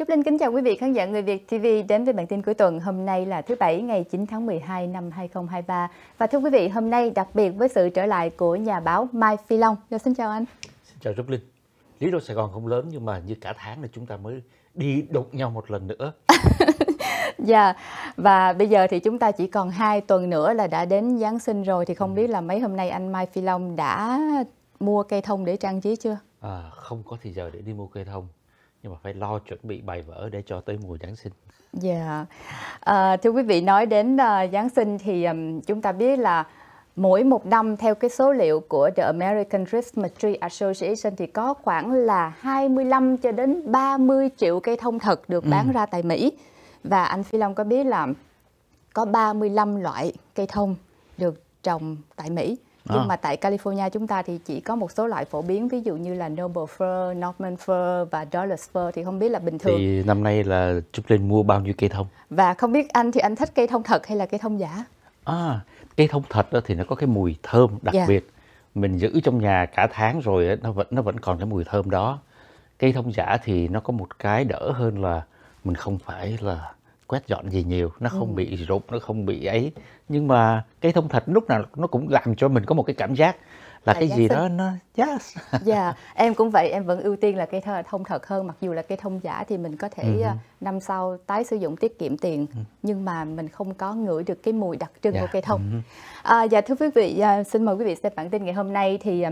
Trúc Linh kính chào quý vị khán giả Người Việt TV đến với bản tin cuối tuần. Hôm nay là thứ Bảy ngày 9 tháng 12 năm 2023. Và thưa quý vị, hôm nay đặc biệt với sự trở lại của nhà báo Mai Phi Long. Rồi, dạ, xin chào anh. Xin chào Trúc Linh. Lý do Sài Gòn không lớn nhưng mà như cả tháng là chúng ta mới đi đụng nhau một lần nữa. Dạ, yeah. và bây giờ thì chúng ta chỉ còn 2 tuần nữa là đã đến Giáng sinh rồi. Thì không ừ. biết là mấy hôm nay anh Mai Phi Long đã mua cây thông để trang trí chưa? À, không có thời giờ để đi mua cây thông nhưng mà phải lo chuẩn bị bày vở để cho tới mùa Giáng sinh. Dạ, yeah. à, thưa quý vị nói đến uh, Giáng sinh thì um, chúng ta biết là mỗi một năm theo cái số liệu của The American Christmas Tree Association thì có khoảng là 25 cho đến 30 triệu cây thông thật được bán ừ. ra tại Mỹ. Và anh Phi Long có biết là có 35 loại cây thông được trồng tại Mỹ nhưng à. mà tại California chúng ta thì chỉ có một số loại phổ biến ví dụ như là Noble Fir, Norman Fir và Douglas Fir thì không biết là bình thường. Thì năm nay là Trúc Linh mua bao nhiêu cây thông? Và không biết anh thì anh thích cây thông thật hay là cây thông giả? À, cây thông thật đó thì nó có cái mùi thơm đặc yeah. Dạ. biệt. Mình giữ trong nhà cả tháng rồi nó vẫn nó vẫn còn cái mùi thơm đó. Cây thông giả thì nó có một cái đỡ hơn là mình không phải là quét dọn gì nhiều nó không ừ. bị rụng nó không bị ấy nhưng mà cây thông thịt lúc nào nó cũng làm cho mình có một cái cảm giác là, là cái gì sinh. đó nó yes. dạ yeah. em cũng vậy em vẫn ưu tiên là cây thông thật hơn mặc dù là cây thông giả thì mình có thể uh năm sau tái sử dụng tiết kiệm tiền uh nhưng mà mình không có ngửi được cái mùi đặc trưng yeah. của dạ. cây thông uh à, dạ thưa quý vị ờ, xin mời quý vị xem bản tin ngày hôm nay thì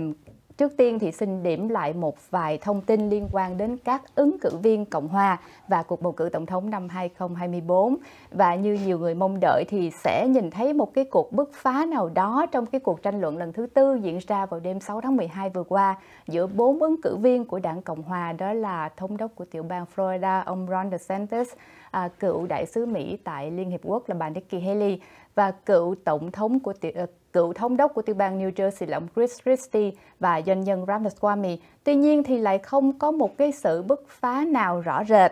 Trước tiên thì xin điểm lại một vài thông tin liên quan đến các ứng cử viên Cộng hòa và cuộc bầu cử tổng thống năm 2024 và như nhiều người mong đợi thì sẽ nhìn thấy một cái cuộc bứt phá nào đó trong cái cuộc tranh luận lần thứ tư diễn ra vào đêm 6 tháng 12 vừa qua giữa bốn ứng cử viên của đảng Cộng hòa đó là thống đốc của tiểu bang Florida ông Ron DeSantis, à, cựu đại sứ Mỹ tại Liên Hiệp Quốc là bà Nikki Haley và cựu tổng thống của tiểu, cựu thống đốc của tiểu bang New Jersey là ông Chris Christie và doanh nhân Ramaswamy. Tuy nhiên thì lại không có một cái sự bứt phá nào rõ rệt.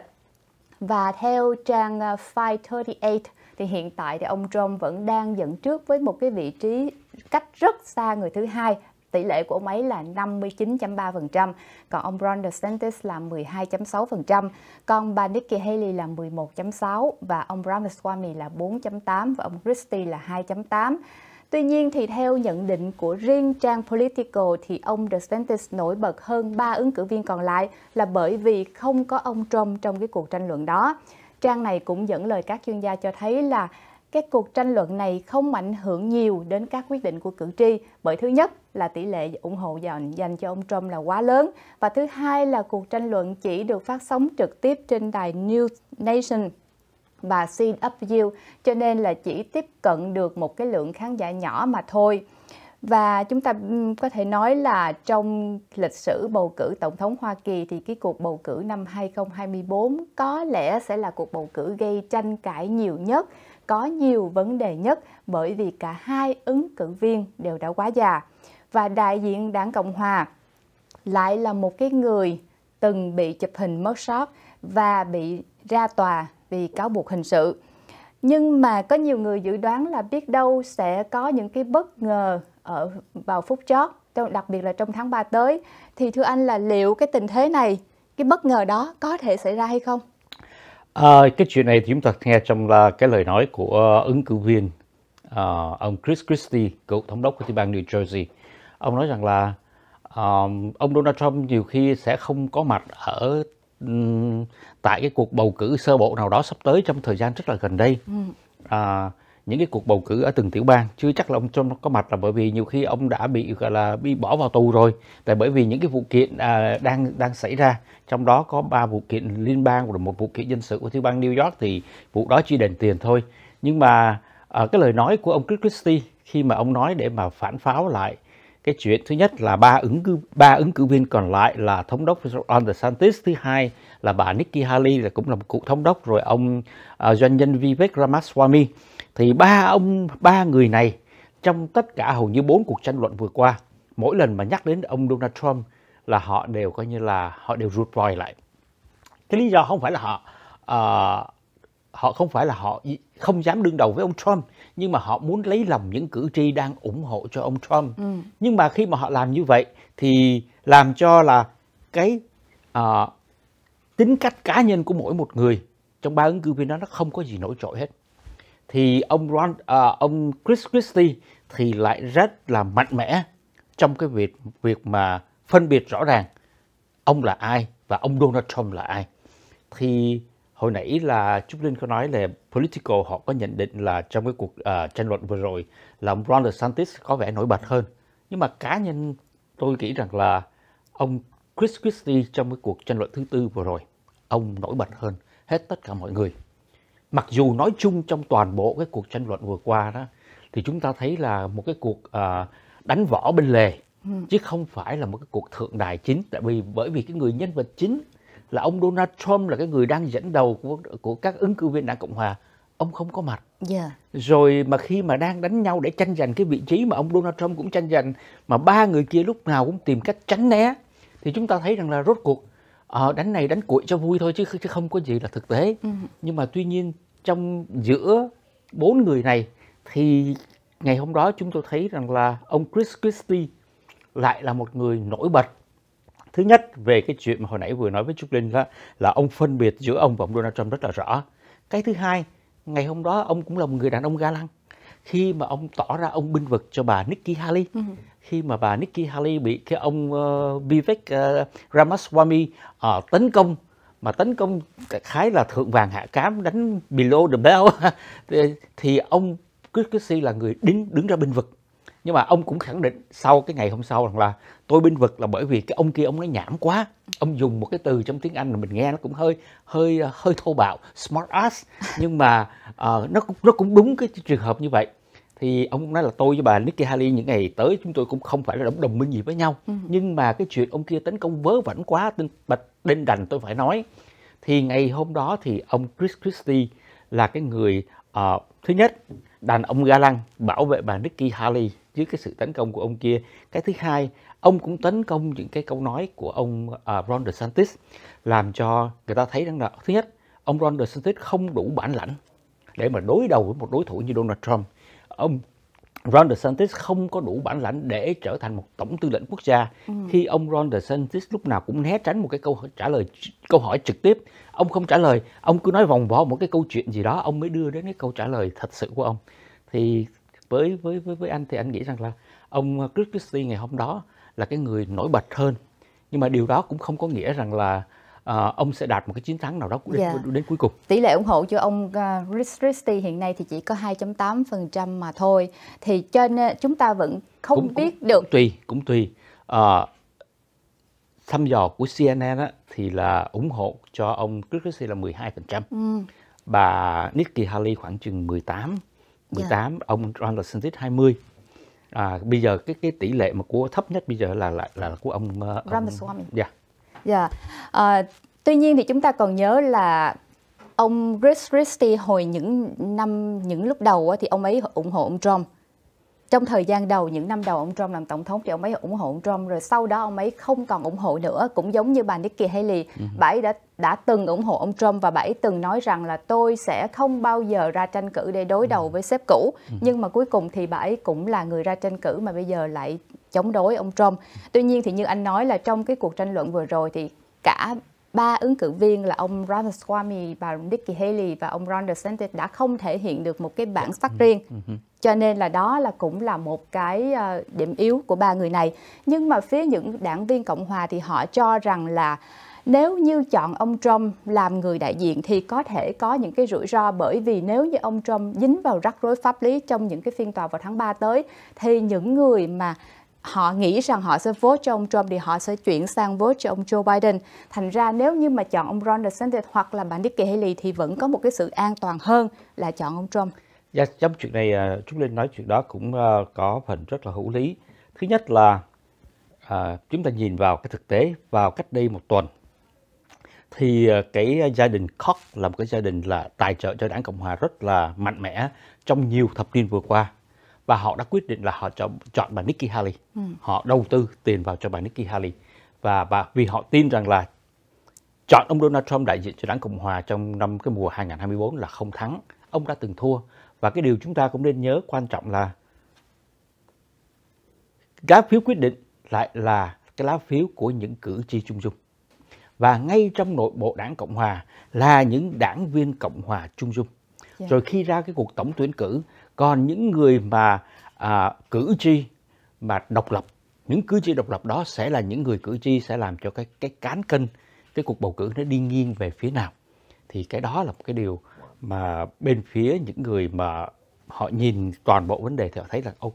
Và theo trang 538 ờ, thì hiện tại thì ông Trump vẫn đang dẫn trước với một cái vị trí cách rất xa người thứ hai tỷ lệ của ông ấy là 59.3%, còn ông Ron DeSantis là 12.6%, còn bà Nikki Haley là 11.6% và ông Ramaswamy là 4.8% và ông Christie là 2.8%. Tuy nhiên thì theo nhận định của riêng trang Political thì ông DeSantis nổi bật hơn ba ứng cử viên còn lại là bởi vì không có ông Trump trong cái cuộc tranh luận đó. Trang này cũng dẫn lời các chuyên gia cho thấy là cái cuộc tranh luận này không ảnh hưởng nhiều đến các quyết định của cử tri bởi thứ nhất là tỷ lệ ủng hộ dành, dành cho ông Trump là quá lớn và thứ hai là cuộc tranh luận chỉ được phát sóng trực tiếp trên đài News Nation và Sin Upview cho nên là chỉ tiếp cận được một cái lượng khán giả nhỏ mà thôi. Và chúng ta có thể nói là trong lịch sử bầu cử Tổng thống Hoa Kỳ thì cái cuộc bầu cử năm 2024 có lẽ sẽ là cuộc bầu cử gây tranh cãi nhiều nhất, có nhiều vấn đề nhất bởi vì cả hai ứng cử viên đều đã quá già. Và đại diện đảng Cộng Hòa lại là một cái người từng bị chụp hình mất sót và bị ra tòa vì cáo buộc hình sự. Nhưng mà có nhiều người dự đoán là biết đâu sẽ có những cái bất ngờ ở vào phút chót, đặc biệt là trong tháng 3 tới. Thì thưa anh là liệu cái tình thế này, cái bất ngờ đó có thể xảy ra hay không? À, cái chuyện này thì chúng ta nghe trong là cái lời nói của ứng cử viên uh, ông Chris Christie, cựu thống đốc của tiểu bang New Jersey. Ông nói rằng là um, ông Donald Trump nhiều khi sẽ không có mặt ở tại cái cuộc bầu cử sơ bộ nào đó sắp tới trong thời gian rất là gần đây à, những cái cuộc bầu cử ở từng tiểu bang chưa chắc là ông Trump có mặt là bởi vì nhiều khi ông đã bị gọi là bị bỏ vào tù rồi Tại bởi vì những cái vụ kiện à, đang đang xảy ra trong đó có ba vụ kiện liên bang và một vụ kiện dân sự của tiểu bang New York thì vụ đó chỉ đền tiền thôi nhưng mà à, cái lời nói của ông Chris Christie khi mà ông nói để mà phản pháo lại cái chuyện thứ nhất là ba ứng cử ba ứng cử viên còn lại là thống đốc Ron DeSantis thứ hai là bà Nikki Haley là cũng là một cựu thống đốc rồi ông uh, doanh nhân Vivek Ramaswamy thì ba ông ba người này trong tất cả hầu như bốn cuộc tranh luận vừa qua mỗi lần mà nhắc đến ông Donald Trump là họ đều coi như là họ đều rụt ròi lại cái lý do không phải là họ uh, họ không phải là họ không dám đương đầu với ông Trump nhưng mà họ muốn lấy lòng những cử tri đang ủng hộ cho ông Trump. Ừ. Nhưng mà khi mà họ làm như vậy thì làm cho là cái uh, tính cách cá nhân của mỗi một người trong ba ứng cử viên đó nó không có gì nổi trội hết. Thì ông Ron, uh, ông Chris Christie thì lại rất là mạnh mẽ trong cái việc việc mà phân biệt rõ ràng ông là ai và ông Donald Trump là ai. Thì hồi nãy là Trúc Linh có nói là political họ có nhận định là trong cái cuộc uh, tranh luận vừa rồi là ông Ron DeSantis có vẻ nổi bật hơn. Nhưng mà cá nhân tôi nghĩ rằng là ông Chris Christie trong cái cuộc tranh luận thứ tư vừa rồi, ông nổi bật hơn hết tất cả mọi người. Mặc dù nói chung trong toàn bộ cái cuộc tranh luận vừa qua đó thì chúng ta thấy là một cái cuộc uh, đánh võ bên lề ừ. chứ không phải là một cái cuộc thượng đài chính tại vì bởi vì cái người nhân vật chính là ông Donald Trump là cái người đang dẫn đầu của của các ứng cử viên đảng Cộng hòa ông không có mặt. Yeah. Dạ. Rồi mà khi mà đang đánh nhau để tranh giành cái vị trí mà ông Donald Trump cũng tranh giành mà ba người kia lúc nào cũng tìm cách tránh né thì chúng ta thấy rằng là rốt cuộc à, đánh này đánh cuội cho vui thôi chứ chứ không có gì là thực tế. Uh-huh. Nhưng mà tuy nhiên trong giữa bốn người này thì ngày hôm đó chúng tôi thấy rằng là ông Chris Christie lại là một người nổi bật thứ nhất về cái chuyện mà hồi nãy vừa nói với Trúc Linh đó là ông phân biệt giữa ông và ông Donald Trump rất là rõ. Cái thứ hai, ngày hôm đó ông cũng là một người đàn ông ga lăng khi mà ông tỏ ra ông binh vực cho bà Nikki Haley ừ. khi mà bà Nikki Haley bị cái ông uh, Vivek uh, Ramaswamy uh, tấn công mà tấn công khái là thượng vàng hạ cám đánh below the bell thì ông Chris Christie là người đứng đứng ra binh vực nhưng mà ông cũng khẳng định sau cái ngày hôm sau rằng là tôi binh vực là bởi vì cái ông kia ông nói nhảm quá ông dùng một cái từ trong tiếng anh mà mình nghe nó cũng hơi hơi ờ, hơi thô bạo smart ass nhưng mà uh, nó cũng nó cũng đúng cái trường hợp như vậy thì ông nói là tôi với bà Nikki Haley những ngày tới chúng tôi cũng không phải là đồng, đồng minh gì với nhau ừ. nhưng mà cái chuyện ông kia tấn công vớ vẩn quá tinh bạch đinh đành tôi phải nói thì ngày hôm đó thì ông Chris Christie là cái người uh, thứ nhất đàn ông ga lăng bảo vệ bà Nikki Haley dưới cái sự tấn công của ông kia. Cái thứ hai, ông cũng tấn công những cái câu nói của ông uh, Ron DeSantis làm cho người ta thấy rằng là thứ nhất, ông Ron DeSantis không đủ bản lãnh để mà đối đầu với một đối thủ như Donald Trump. Ông Ron DeSantis không có đủ bản lãnh để trở thành một tổng tư lệnh quốc gia ừ. khi ông Ron DeSantis lúc nào cũng né tránh một cái câu trả lời câu hỏi trực tiếp ông không trả lời ông cứ nói vòng vo một cái câu chuyện gì đó ông mới đưa đến cái câu trả lời thật sự của ông thì với với với, với anh thì anh nghĩ rằng là ông Chris Christie ngày hôm đó là cái người nổi bật hơn nhưng mà điều đó cũng không có nghĩa rằng là uh, ông sẽ đạt một cái chiến thắng nào đó đến, yeah. Dạ. đến cuối cùng. Tỷ lệ ủng hộ cho ông ờ, Chris Christie hiện nay thì chỉ có 2.8% mà thôi. Thì cho nên ờ, chúng ta vẫn không cũng, biết cũng, được. Cũng tùy, cũng tùy. Uh, thăm dò của CNN á, thì là ủng hộ cho ông Chris Christie là 12%. Ừ. Bà Nikki Haley khoảng chừng 18 18, dạ. yeah. ông Ron DeSantis 20. À, bây giờ cái cái tỷ lệ mà của thấp nhất bây giờ là là, là của ông uh, ờ, Ramaswamy. Dạ. Dạ. Ờ, tuy nhiên thì chúng ta còn nhớ là ông Chris Christie hồi những năm những lúc đầu thì ông ấy ủng hộ ông Trump trong thời gian đầu những năm đầu ông Trump làm tổng thống thì ông ấy ủng hộ ông Trump rồi sau đó ông ấy không còn ủng hộ nữa cũng giống như bà Nikki Haley uh-huh. bà ấy đã đã từng ủng hộ ông Trump và bà ấy từng nói rằng là tôi sẽ không bao giờ ra tranh cử để đối đầu ừ. với sếp cũ ừ. nhưng mà cuối cùng thì bà ấy cũng là người ra tranh cử mà bây giờ lại chống đối ông Trump tuy nhiên thì như anh nói là trong cái cuộc tranh luận vừa rồi thì cả ba ứng cử viên là ông Ramaswamy, bà Nikki Haley và ông Ron DeSantis đã không thể hiện được một cái bản sắc ừ, riêng. Ừ, ừ. Cho nên là đó là cũng là một cái ờ, điểm yếu của ba người này. Nhưng mà phía những đảng viên Cộng hòa thì họ cho rằng là nếu như chọn ông Trump làm người đại diện thì có thể có những cái rủi ro bởi vì nếu như ông Trump dính vào rắc rối pháp lý trong những cái phiên tòa vào tháng 3 tới thì những người mà họ nghĩ rằng họ sẽ vote cho ông Trump thì họ sẽ chuyển sang vote cho ông Joe Biden. Thành ra nếu như mà chọn ông Ron DeSantis hoặc là bà Nikki Haley thì vẫn có một cái sự an toàn hơn là chọn ông Trump. Dạ, trong chuyện này à, Trúc Linh nói chuyện đó cũng à, có phần rất là hữu lý. Thứ nhất là à, chúng ta nhìn vào cái thực tế vào cách đây một tuần thì à, cái gia đình Koch là một cái gia đình là tài trợ cho đảng Cộng hòa rất là mạnh mẽ trong nhiều thập niên vừa qua và họ đã quyết định là họ chọn chọn bà Nikki Haley ừ. họ đầu tư tiền vào cho bà Nikki Haley và và vì họ tin rằng là chọn ông Donald Trump đại diện cho đảng Cộng hòa trong năm cái mùa 2024 là không thắng ông đã từng thua và cái điều chúng ta cũng nên nhớ quan trọng là lá phiếu quyết định lại là cái lá phiếu của những cử tri trung dung và ngay trong nội bộ đảng Cộng hòa là những đảng viên Cộng hòa trung dung. Yeah. Rồi khi ra cái cuộc tổng tuyển cử còn những người mà à, cử tri mà độc lập những cử tri độc lập đó sẽ là những người cử tri sẽ làm cho cái cái cán cân cái cuộc bầu cử nó đi nghiêng về phía nào thì cái đó là một cái điều mà bên phía những người mà họ nhìn toàn bộ vấn đề thì họ thấy là ok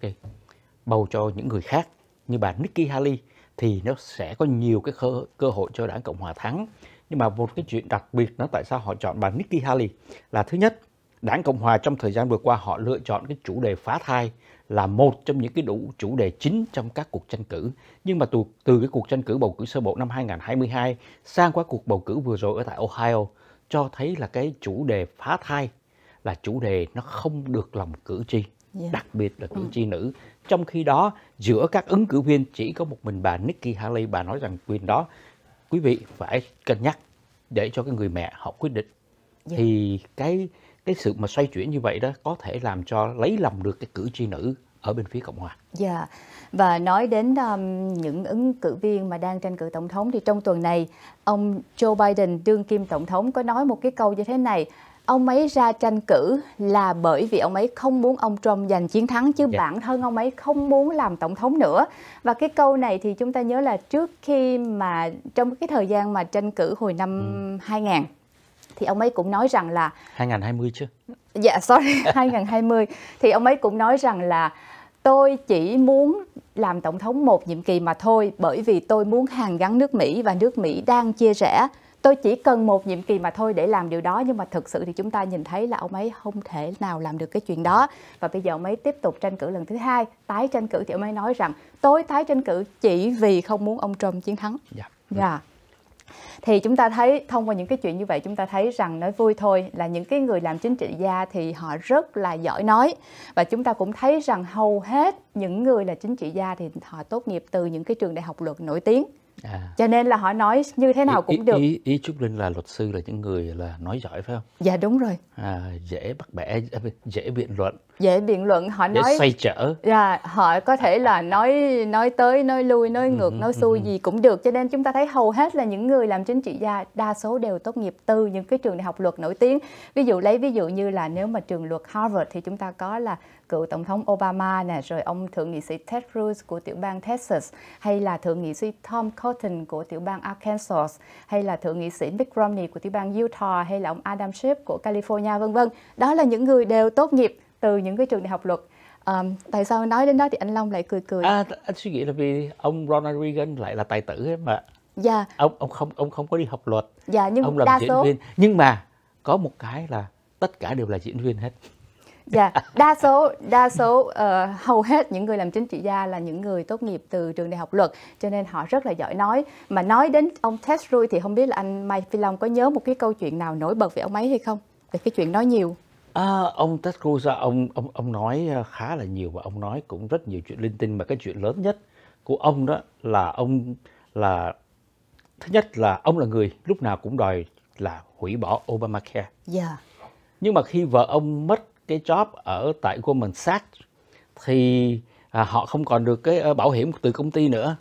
bầu cho những người khác như bà Nikki Haley thì nó sẽ có nhiều cái cơ, cơ hội cho đảng Cộng hòa thắng nhưng mà một cái chuyện đặc biệt nó tại sao họ chọn bà Nikki Haley là thứ nhất Đảng Cộng hòa trong thời gian vừa qua họ lựa chọn cái chủ đề phá thai là một trong những cái đủ chủ đề chính trong các cuộc tranh cử. Nhưng mà từ, từ cái cuộc tranh cử bầu cử sơ bộ năm 2022 sang qua cuộc bầu cử vừa rồi ở tại Ohio cho thấy là cái chủ đề phá thai là chủ đề nó không được lòng cử tri, yeah. Dạ. đặc biệt là cử ừ. tri ừ. nữ. Trong khi đó giữa các ứng cử viên chỉ có một mình bà Nikki Haley bà nói rằng quyền đó quý vị phải cân nhắc để cho cái người mẹ họ quyết định. Yeah. Dạ. Thì cái cái sự mà xoay chuyển như vậy đó có thể làm cho lấy lòng được cái cử tri nữ ở bên phía cộng hòa. Dạ. Yeah. Và nói đến um, những ứng cử viên mà đang tranh cử tổng thống thì trong tuần này ông Joe Biden đương kim tổng thống có nói một cái câu như thế này ông ấy ra tranh cử là bởi vì ông ấy không muốn ông Trump giành chiến thắng chứ yeah. Dạ. bản thân ông ấy không muốn làm tổng thống nữa. Và cái câu này thì chúng ta nhớ là trước khi mà trong cái thời gian mà tranh cử hồi năm ừ. 2000 thì ông ấy cũng nói rằng là 2020 chứ? Dạ yeah, sorry, 2020 thì ông ấy cũng nói rằng là tôi chỉ muốn làm tổng thống một nhiệm kỳ mà thôi bởi vì tôi muốn hàn gắn nước Mỹ và nước Mỹ đang chia rẽ. Tôi chỉ cần một nhiệm kỳ mà thôi để làm điều đó nhưng mà thực sự thì chúng ta nhìn thấy là ông ấy không thể nào làm được cái chuyện đó và bây giờ ông ấy tiếp tục tranh cử lần thứ hai, tái tranh cử thì ông ấy nói rằng tôi tái tranh cử chỉ vì không muốn ông Trump chiến thắng. Dạ. Yeah. Dạ. yeah thì chúng ta thấy thông qua những cái chuyện như vậy chúng ta thấy rằng nói vui thôi là những cái người làm chính trị gia thì họ rất là giỏi nói và chúng ta cũng thấy rằng hầu hết những người là chính trị gia thì họ tốt nghiệp từ những cái trường đại học luật nổi tiếng À. cho nên là họ nói như thế nào cũng ý, ý, được ý ý trúc linh là luật sư là những người là nói giỏi phải không dạ đúng rồi à, dễ bắt bẻ à, dễ biện luận dễ biện luận họ dễ nói xoay trở dạ họ có thể là nói nói tới nói lui nói ừ, ngược ừ, nói ừ, xuôi gì cũng được cho nên chúng ta thấy hầu hết là những người làm chính trị gia đa số đều tốt nghiệp từ những cái trường đại học luật nổi tiếng ví dụ lấy ví dụ như là nếu mà trường luật Harvard thì chúng ta có là cựu tổng thống Obama nè rồi ông thượng nghị sĩ Ted Cruz của tiểu bang Texas hay là thượng nghị sĩ Tom Cotton của tiểu bang Arkansas hay là thượng nghị sĩ Mitt Romney của tiểu bang Utah hay là ông Adam Schiff của California vân vân đó là những người đều tốt nghiệp từ những cái trường đại học luật um, tại sao nói đến đó thì anh Long lại cười cười à, anh suy nghĩ là vì ông Ronald Reagan lại là tài tử ấy mà dạ ông ông không ông không có đi học luật dạ nhưng ông làm đa diễn số... viên nhưng mà có một cái là tất cả đều là diễn viên hết dạ đa số đa số uh, hầu hết những người làm chính trị gia là những người tốt nghiệp từ trường đại học luật cho nên họ rất là giỏi nói mà nói đến ông Ted Rui thì không biết là anh Mai Phi Long có nhớ một cái câu chuyện nào nổi bật về ông ấy hay không về cái chuyện nói nhiều À, ông Ted Cruz ông ông ông nói à, khá là nhiều và ông nói cũng rất nhiều chuyện linh tinh mà cái chuyện lớn nhất của ông đó là ông là thứ nhất là ông là người lúc nào cũng đòi là hủy bỏ Obamacare. Yeah. Dạ. Nhưng mà khi vợ ông mất cái job ở tại Goldman Sachs thì à, họ không còn được cái ờ, bảo hiểm từ công ty nữa.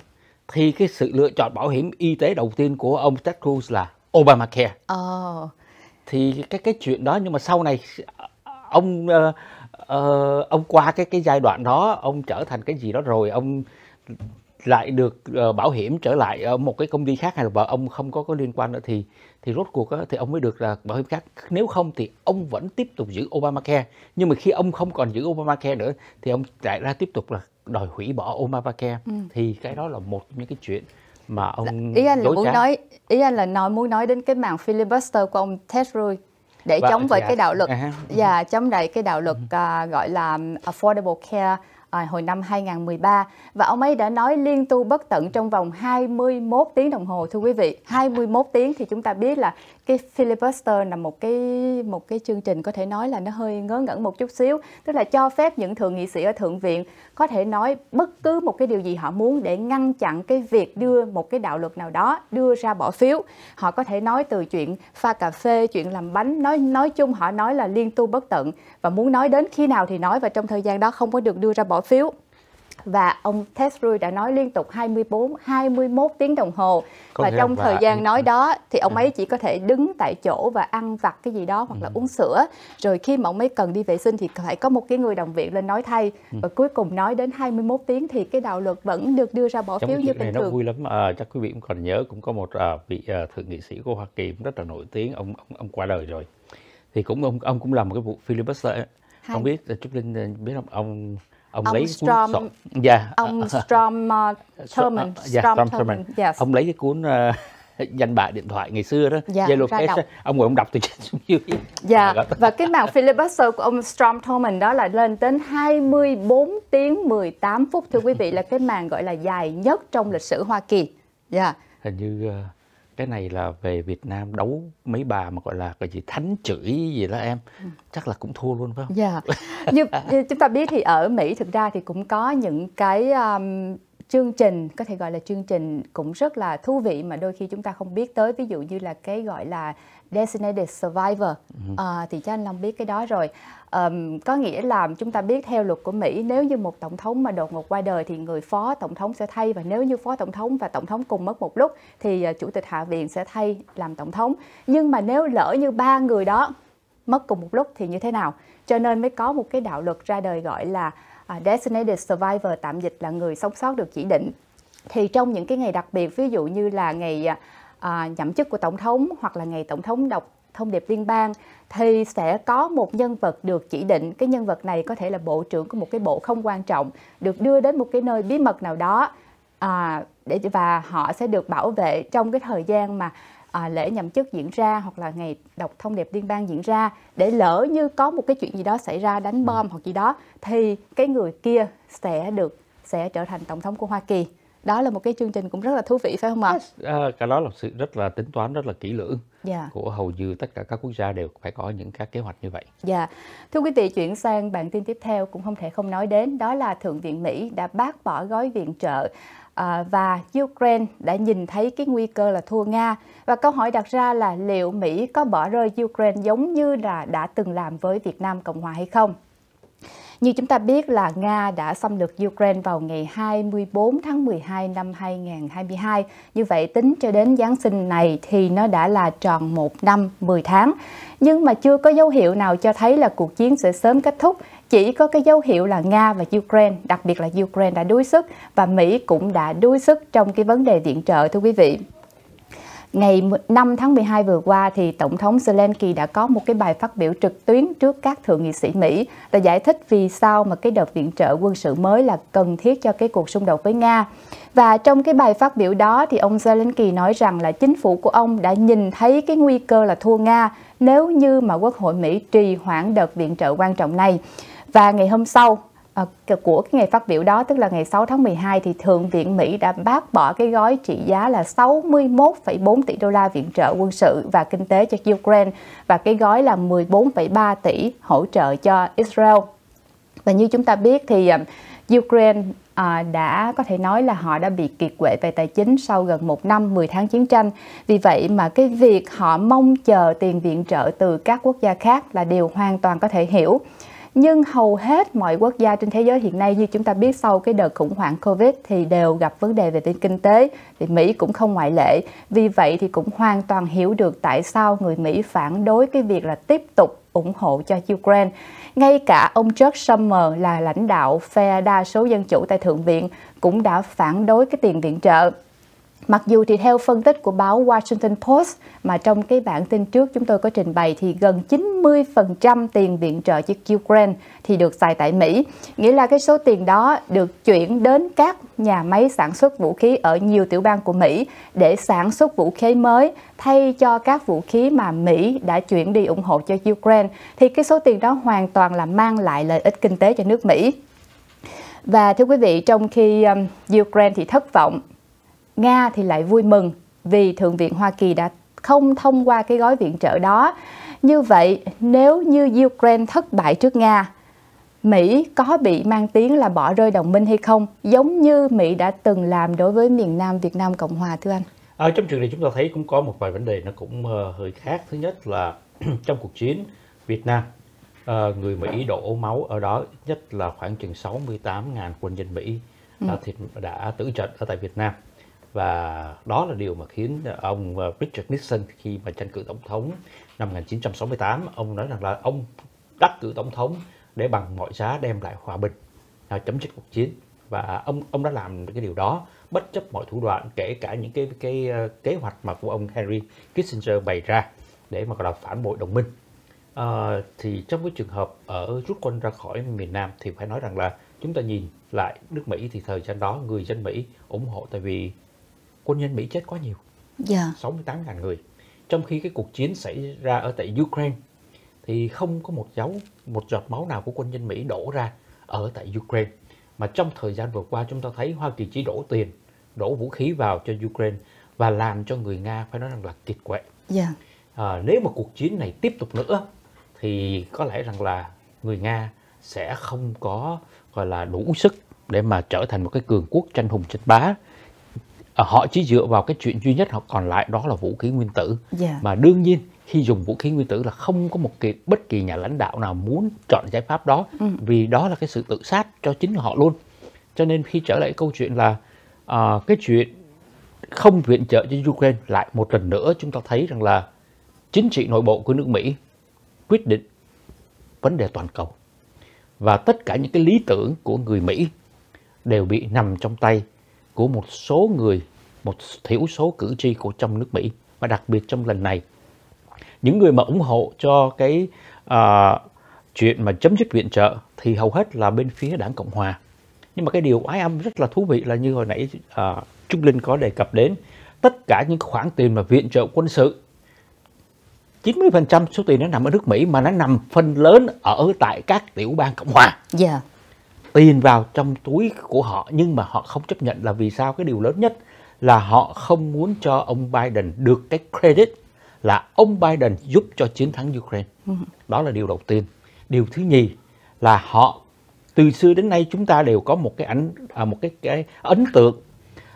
Thì cái sự lựa chọn bảo hiểm y tế đầu tiên của ông Ted Cruz là Obamacare. Oh thì cái cái chuyện đó nhưng mà sau này ông uh, uh, ông qua cái cái giai đoạn đó ông trở thành cái gì đó rồi ông lại được uh, bảo hiểm trở lại ở một cái công ty khác hay là vợ ông không có có liên quan nữa thì thì rốt cuộc đó, thì ông mới được là bảo hiểm khác nếu không thì ông vẫn tiếp tục giữ Obamacare nhưng mà khi ông không còn giữ Obamacare nữa thì ông lại ra tiếp tục là đòi hủy bỏ Obamacare ừ. thì cái đó là một những cái chuyện mà dạ, ông ý anh là muốn nói ý anh là nói muốn nói đến cái màn filibuster của ông Ted Cruz để vâng, chống với dạ. cái đạo luật à. và dạ, chống lại cái đạo luật uh, gọi là affordable care À, hồi năm 2013 và ông ấy đã nói liên tu bất tận trong vòng 21 tiếng đồng hồ thưa quý vị. 21 tiếng thì chúng ta biết là cái filibuster là một cái một cái chương trình có thể nói là nó hơi ngớ ngẩn một chút xíu tức là cho phép những thượng nghị sĩ ở thượng viện có thể nói bất cứ một cái điều gì họ muốn để ngăn chặn cái việc đưa một cái đạo luật nào đó đưa ra bỏ phiếu họ có thể nói từ chuyện pha cà phê chuyện làm bánh nói nói chung họ nói là liên tu bất tận và muốn nói đến khi nào thì nói và trong thời gian đó không có được đưa ra bỏ phiếu và ông Tesla đã nói liên tục 24 21 tiếng đồng hồ có và trong thời và... gian nói đó thì ông dạ. ấy chỉ có thể đứng tại chỗ và ăn vặt cái gì đó hoặc là ừ. uống sữa rồi khi mà ông ấy cần đi vệ sinh thì phải có một cái người đồng viện lên nói thay ừ. và cuối cùng nói đến 21 tiếng thì cái đạo luật vẫn được đưa ra bỏ trong phiếu như bình thường. Nó vui lắm à, chắc quý vị cũng còn nhớ cũng có một à, vị à, thượng nghị sĩ của Hoa Kỳ cũng rất là nổi tiếng ông ông, ông qua đời rồi thì cũng ông ông cũng làm một cái vụ filibuster không biết Trúc Linh à, biết không ông ông, ông lấy Strom, cuốn sổ, yeah. ông Strom uh, ờ, Thurman, yeah, dạ, Strom, Strom Thurman. Yes. ông lấy cái cuốn uh, danh bạ điện thoại ngày xưa đó dạ, Zalo Cash ông ngồi ông đọc từ trên xuống dưới dạ, dạ. và cái màn filibuster của ông Strom Thurmond đó là lên đến 24 tiếng 18 phút thưa quý vị là cái màn gọi là dài nhất trong lịch sử Hoa Kỳ dạ hình như uh, cái này là về Việt Nam đấu mấy bà mà gọi là cái gì thánh chửi gì đó em ừ. chắc là cũng thua luôn phải không? Dạ. Yeah. Như, như chúng ta biết thì ở Mỹ thực ra thì cũng có những cái um, chương trình có thể gọi là chương trình cũng rất là thú vị mà đôi khi chúng ta không biết tới ví dụ như là cái gọi là designated survivor à, thì cho anh Long biết cái đó rồi um, có nghĩa là chúng ta biết theo luật của Mỹ nếu như một tổng thống mà đột ngột qua đời thì người phó tổng thống sẽ thay và nếu như phó tổng thống và tổng thống cùng mất một lúc thì uh, chủ tịch hạ viện sẽ thay làm tổng thống nhưng mà nếu lỡ như ba người đó mất cùng một lúc thì như thế nào cho nên mới có một cái đạo luật ra đời gọi là uh, à, designated survivor tạm dịch là người sống sót được chỉ định thì trong những cái ngày đặc biệt ví dụ như là ngày uh, à, nhậm chức của tổng thống hoặc là ngày tổng thống đọc thông điệp liên bang thì sẽ có một nhân vật được chỉ định cái nhân vật này có thể là bộ trưởng của một cái bộ không quan trọng được đưa đến một cái nơi bí mật nào đó à, để và họ sẽ được bảo vệ trong cái thời gian mà à, lễ nhậm chức diễn ra hoặc là ngày đọc thông điệp liên bang diễn ra để lỡ như có một cái chuyện gì đó xảy ra đánh bom ừ. hoặc gì đó thì cái người kia sẽ được sẽ trở thành tổng thống của Hoa Kỳ đó là một cái chương trình cũng rất là thú vị phải không ạ? À, cái đó là sự rất là tính toán rất là kỹ lưỡng yeah. Dạ. của hầu như tất cả các quốc gia đều phải có những các kế hoạch như vậy. Dạ, yeah. thưa quý vị chuyển sang bản tin tiếp theo cũng không thể không nói đến đó là thượng viện Mỹ đã bác bỏ gói viện trợ à, và Ukraine đã nhìn thấy cái nguy cơ là thua Nga và câu hỏi đặt ra là liệu Mỹ có bỏ rơi Ukraine giống như là đã từng làm với Việt Nam Cộng hòa hay không? Như chúng ta biết là Nga đã xâm lược Ukraine vào ngày 24 tháng 12 năm 2022. Như vậy tính cho đến Giáng sinh này thì nó đã là tròn 1 năm 10 tháng. Nhưng mà chưa có dấu hiệu nào cho thấy là cuộc chiến sẽ sớm kết thúc. Chỉ có cái dấu hiệu là Nga và Ukraine, đặc biệt là Ukraine đã đuối sức và Mỹ cũng đã đuối sức trong cái vấn đề viện trợ thưa quý vị. Ngày 5 tháng 12 vừa qua thì Tổng thống Zelensky đã có một cái bài phát biểu trực tuyến trước các thượng nghị sĩ Mỹ để giải thích vì sao mà cái đợt viện trợ quân sự mới là cần thiết cho cái cuộc xung đột với Nga. Và trong cái bài phát biểu đó thì ông Zelensky nói rằng là chính phủ của ông đã nhìn thấy cái nguy cơ là thua Nga nếu như mà Quốc hội Mỹ trì hoãn đợt viện trợ quan trọng này. Và ngày hôm sau, Ờ, của cái ngày phát biểu đó tức là ngày 6 tháng 12 thì Thượng viện Mỹ đã bác bỏ cái gói trị giá là 61,4 tỷ đô la viện trợ quân sự và kinh tế cho Ukraine và cái gói là 14,3 tỷ hỗ trợ cho Israel. Và như chúng ta biết thì ờ, Ukraine ờ, đã có thể nói là họ đã bị kiệt quệ về tài chính sau gần một năm 10 tháng chiến tranh. Vì vậy mà cái việc họ mong chờ tiền viện trợ từ các quốc gia khác là điều hoàn toàn có thể hiểu nhưng hầu hết mọi quốc gia trên thế giới hiện nay như chúng ta biết sau cái đợt khủng hoảng Covid thì đều gặp vấn đề về kinh tế, thì Mỹ cũng không ngoại lệ. Vì vậy thì cũng hoàn toàn hiểu được tại sao người Mỹ phản đối cái việc là tiếp tục ủng hộ cho Ukraine. Ngay cả ông Chuck Schumer là lãnh đạo phe đa số dân chủ tại Thượng viện cũng đã phản đối cái tiền viện trợ. Mặc dù thì theo phân tích của báo Washington Post mà trong cái bản tin trước chúng tôi có trình bày thì gần 90% tiền viện trợ cho Ukraine thì được xài tại Mỹ. Nghĩa là cái số tiền đó được chuyển đến các nhà máy sản xuất vũ khí ở nhiều tiểu bang của Mỹ để sản xuất vũ khí mới thay cho các vũ khí mà Mỹ đã chuyển đi ủng hộ cho Ukraine. Thì cái số tiền đó hoàn toàn là mang lại lợi ích kinh tế cho nước Mỹ. Và thưa quý vị, trong khi um, Ukraine thì thất vọng Nga thì lại vui mừng vì Thượng viện Hoa Kỳ đã không thông qua cái gói viện trợ đó. Như vậy, nếu như Ukraine thất bại trước Nga, Mỹ có bị mang tiếng là bỏ rơi đồng minh hay không, giống như Mỹ đã từng làm đối với miền Nam Việt Nam Cộng Hòa thưa anh? Ở à, trong trường này chúng ta thấy cũng có một vài vấn đề nó cũng ờ, hơi khác. Thứ nhất là trong cuộc chiến Việt Nam, ờ, người Mỹ đổ máu ở đó nhất là khoảng chừng 68.000 quân nhân Mỹ ừ. thiệt đã tử trận ở tại Việt Nam và đó là điều mà khiến ông ờ, Richard Nixon khi mà tranh cử tổng thống năm 1968 ông nói rằng là ông đắc cử tổng thống để bằng mọi giá đem lại hòa bình chấm dứt cuộc chiến và ông ông đã làm cái điều đó bất chấp mọi thủ đoạn kể cả những cái cái ờ, kế hoạch mà của ông Henry Kissinger bày ra để mà gọi là phản bội đồng minh à, thì trong cái trường hợp ở rút quân ra khỏi miền Nam thì phải nói rằng là chúng ta nhìn lại nước Mỹ thì thời gian đó người dân Mỹ ủng hộ tại vì quân nhân Mỹ chết quá nhiều. Dạ. 68.000 người. Trong khi cái cuộc chiến xảy ra ở tại Ukraine thì không có một dấu một giọt máu nào của quân nhân Mỹ đổ ra ở tại Ukraine. Mà trong thời gian vừa qua chúng ta thấy Hoa Kỳ chỉ đổ tiền, đổ vũ khí vào cho Ukraine và làm cho người Nga phải nói rằng là kiệt quệ. Dạ. À, nếu mà cuộc chiến này tiếp tục nữa thì có lẽ rằng là người Nga sẽ không có gọi là đủ sức để mà trở thành một cái cường quốc tranh hùng tranh bá À, họ chỉ dựa vào cái chuyện duy nhất họ còn lại đó là vũ khí nguyên tử yeah. Dạ. mà đương nhiên khi dùng vũ khí nguyên tử là không có một kỳ, bất kỳ nhà lãnh đạo nào muốn chọn giải pháp đó ừ. vì đó là cái sự tự sát cho chính họ luôn cho nên khi trở lại câu chuyện là uh, cái chuyện không viện trợ cho Ukraine lại một lần nữa chúng ta thấy rằng là chính trị nội bộ của nước Mỹ quyết định vấn đề toàn cầu và tất cả những cái lý tưởng của người Mỹ đều bị nằm trong tay của một số người, một thiểu số cử tri của trong nước Mỹ và đặc biệt trong lần này những người mà ủng hộ cho cái uh, chuyện mà chấm dứt viện trợ thì hầu hết là bên phía đảng Cộng hòa. Nhưng mà cái điều ái âm rất là thú vị là như hồi nãy uh, Trúc Linh có đề cập đến tất cả những khoản tiền mà viện trợ quân sự 90% số tiền nó nằm ở nước Mỹ mà nó nằm phần lớn ở tại các tiểu bang Cộng hòa. Dạ. Yeah tiền vào trong túi của họ nhưng mà họ không chấp nhận là vì sao cái điều lớn nhất là họ không muốn cho ông Biden được cái credit là ông Biden giúp cho chiến thắng Ukraine. Ừ. Đó là điều đầu tiên. Điều thứ nhì là họ từ xưa đến nay chúng ta đều có một cái ảnh à, một cái cái ấn tượng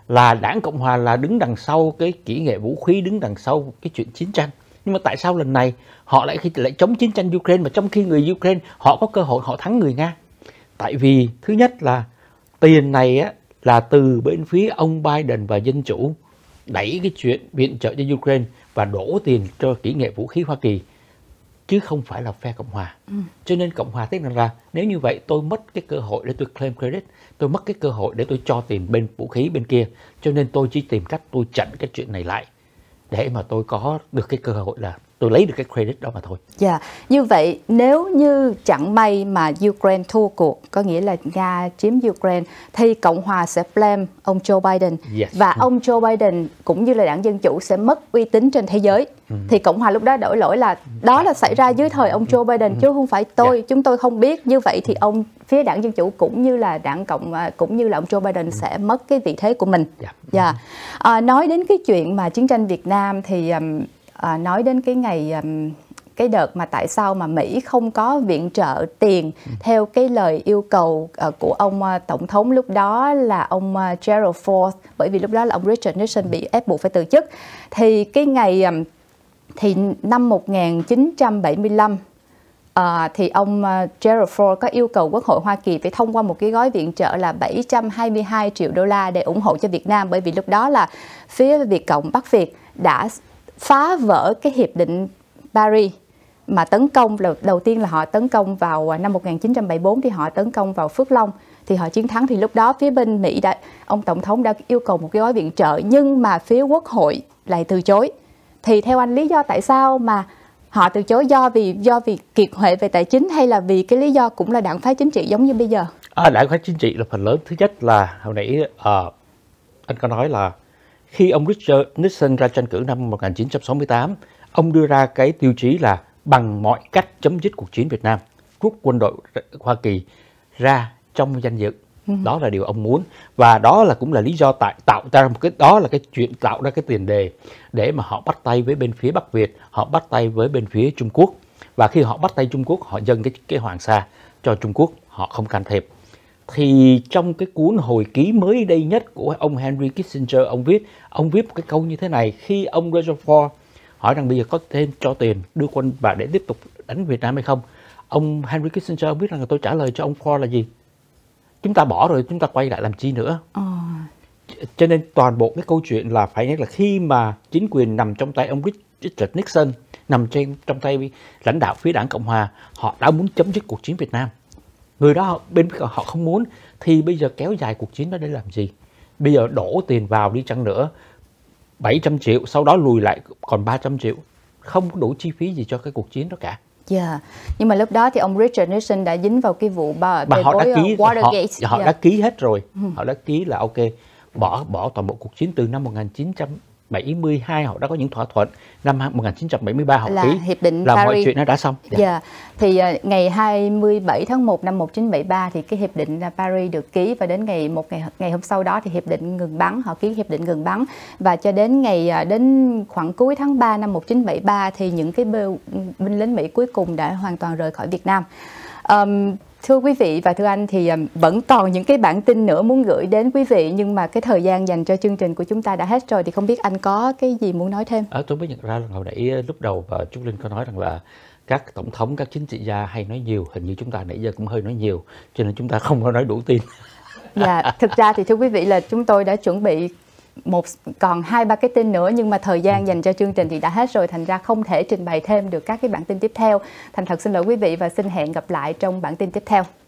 là đảng cộng hòa là đứng đằng sau cái kỹ nghệ vũ khí đứng đằng sau cái chuyện chiến tranh nhưng mà tại sao lần này họ lại khi lại chống chiến tranh ukraine mà trong khi người ukraine họ có cơ hội họ thắng người nga Tại vì thứ nhất là tiền này á, là từ bên phía ông Biden và Dân Chủ đẩy cái chuyện viện trợ cho Ukraine và đổ tiền cho kỹ nghệ vũ khí Hoa Kỳ chứ không phải là phe Cộng Hòa. Ừ. Cho nên Cộng Hòa thấy rằng là nếu như vậy tôi mất cái cơ hội để tôi claim credit, tôi mất cái cơ hội để tôi cho tiền bên vũ khí bên kia. Cho nên tôi chỉ tìm cách tôi chặn cái chuyện này lại để mà tôi có được cái cơ hội là tôi lấy được cái credit đó mà thôi. Dạ, yeah. như vậy nếu như chẳng may mà Ukraine thua cuộc, có nghĩa là Nga chiếm Ukraine, thì Cộng hòa sẽ blame ông Joe Biden yes. và ừ. ông Joe Biden cũng như là đảng dân chủ sẽ mất uy tín trên thế giới. Ừ. Thì Cộng hòa lúc đó đổi lỗi là đó là xảy ra dưới thời ông Joe Biden ừ. chứ không phải tôi, yeah. Dạ. chúng tôi không biết. Như vậy thì ông phía đảng dân chủ cũng như là đảng cộng à, cũng như là ông Joe Biden sẽ mất cái vị thế của mình. Dạ. Yeah. Dạ. yeah. À, nói đến cái chuyện mà chiến tranh Việt Nam thì à, nói đến cái ngày um, cái đợt mà tại sao mà Mỹ không có viện trợ tiền ừ. theo cái lời yêu cầu ờ, của ông ờ, tổng thống lúc đó là ông ờ, Gerald Ford bởi vì lúc đó là ông Richard Nixon bị ép buộc phải từ chức thì cái ngày um, thì năm 1975 thì ông Gerald Ford có yêu cầu Quốc hội Hoa Kỳ phải thông qua một cái gói viện trợ là 722 triệu đô la để ủng hộ cho Việt Nam bởi vì lúc đó là phía Việt Cộng Bắc Việt đã phá vỡ cái hiệp định Paris mà tấn công là đầu tiên là họ tấn công vào à, năm 1974 thì họ tấn công vào Phước Long thì họ chiến thắng thì lúc đó phía bên Mỹ đã ông tổng thống đã yêu cầu một cái gói viện trợ nhưng mà phía quốc hội lại từ chối. Thì theo anh lý do tại sao mà họ từ chối do vì do vì kiệt huệ về tài chính hay là vì cái lý do cũng là đảng phái chính trị giống như bây giờ? À, đảng phái chính trị là phần lớn thứ nhất là hồi nãy uh, anh có nói là khi ông Richard Nixon ra tranh cử năm 1968, ông đưa ra cái tiêu chí là bằng mọi cách chấm dứt cuộc chiến Việt Nam, rút quân đội Hoa Kỳ ra trong danh dự. Ừ. Đó là điều ông muốn và đó là cũng là lý do tại tạo ra một cái đó là cái chuyện tạo ra cái tiền đề để mà họ bắt tay với bên phía Bắc Việt, họ bắt tay với bên phía Trung Quốc và khi họ bắt tay Trung Quốc họ dâng cái cái hoàng sa cho Trung Quốc, họ không can thiệp thì trong cái cuốn hồi ký mới đây nhất của ông Henry Kissinger ông viết ông viết một cái câu như thế này khi ông Rutherford hỏi rằng bây giờ có thêm cho tiền đưa quân bà để tiếp tục đánh Việt Nam hay không ông Henry Kissinger ông biết rằng là tôi trả lời cho ông Ford là gì chúng ta bỏ rồi chúng ta quay lại làm chi nữa ờ. cho nên toàn bộ cái câu chuyện là phải nhắc là khi mà chính quyền nằm trong tay ông Richard Nixon nằm trên trong tay lãnh đạo phía đảng Cộng hòa họ đã muốn chấm dứt cuộc chiến Việt Nam người đó bên họ không muốn thì bây giờ kéo dài cuộc chiến đó để làm gì bây giờ đổ tiền vào đi chăng nữa 700 triệu sau đó lùi lại còn 300 triệu không đủ chi phí gì cho cái cuộc chiến đó cả Dạ, yeah. nhưng mà lúc đó thì ông Richard Nixon đã dính vào cái vụ bà, bà họ đã ờ, ký, Watergate. Họ, họ dạ. yeah. đã ký hết rồi, ừ. họ đã ký là ok bỏ bỏ toàn bộ cuộc chiến từ năm 1900 1972 họ đã có những thỏa thuận năm 1973 họ ký hiệp định là Paris. mọi chuyện nó đã xong. Dạ. Yeah. Dạ. Thì uh, ngày 27 tháng 1 năm 1973 thì cái hiệp định là Paris được ký và đến ngày một ngày ngày hôm sau đó thì hiệp định ngừng bắn họ ký hiệp định ngừng bắn và cho đến ngày ờ, đến khoảng cuối tháng 3 năm 1973 thì những cái binh lính Mỹ cuối cùng đã hoàn toàn rời khỏi Việt Nam. Um, Thưa quý vị và thưa anh thì à, vẫn còn những cái bản tin nữa muốn gửi đến quý vị nhưng mà cái thời gian dành cho chương trình của chúng ta đã hết rồi thì không biết anh có cái gì muốn nói thêm? À, tôi mới nhận ra là hồi nãy ờ, lúc đầu và ờ, Trúc Linh có nói rằng là các tổng thống các chính trị gia hay nói nhiều hình như chúng ta nãy giờ cũng hơi nói nhiều cho nên chúng ta không có nói đủ tin. Dạ, thực ra thì thưa quý vị là chúng tôi đã chuẩn bị một còn hai ba cái tin nữa nhưng mà thời gian ừ. dành cho chương trình thì đã hết rồi thành ra không thể trình bày thêm được các cái bản tin tiếp theo thành thật xin lỗi quý vị và xin hẹn gặp lại trong bản tin tiếp theo